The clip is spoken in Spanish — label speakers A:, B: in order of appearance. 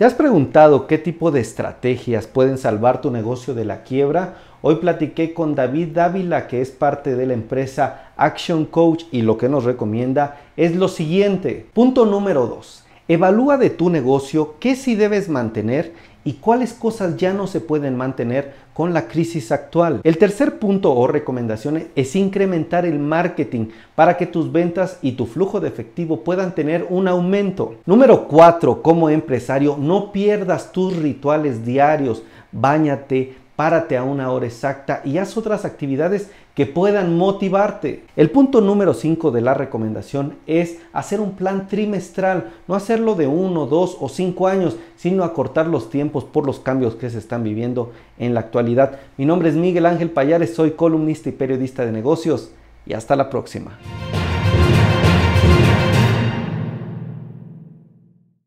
A: ¿Te has preguntado qué tipo de estrategias pueden salvar tu negocio de la quiebra? Hoy platiqué con David Dávila, que es parte de la empresa Action Coach, y lo que nos recomienda es lo siguiente. Punto número 2. Evalúa de tu negocio qué sí debes mantener y cuáles cosas ya no se pueden mantener con la crisis actual. El tercer punto o recomendación es incrementar el marketing para que tus ventas y tu flujo de efectivo puedan tener un aumento. Número 4. Como empresario, no pierdas tus rituales diarios. Báñate, párate a una hora exacta y haz otras actividades que puedan motivarte. El punto número 5 de la recomendación es hacer un plan trimestral, no hacerlo de 1, 2 o 5 años, sino acortar los tiempos por los cambios que se están viviendo en la actualidad. Mi nombre es Miguel Ángel Payares, soy columnista y periodista de negocios y hasta la próxima.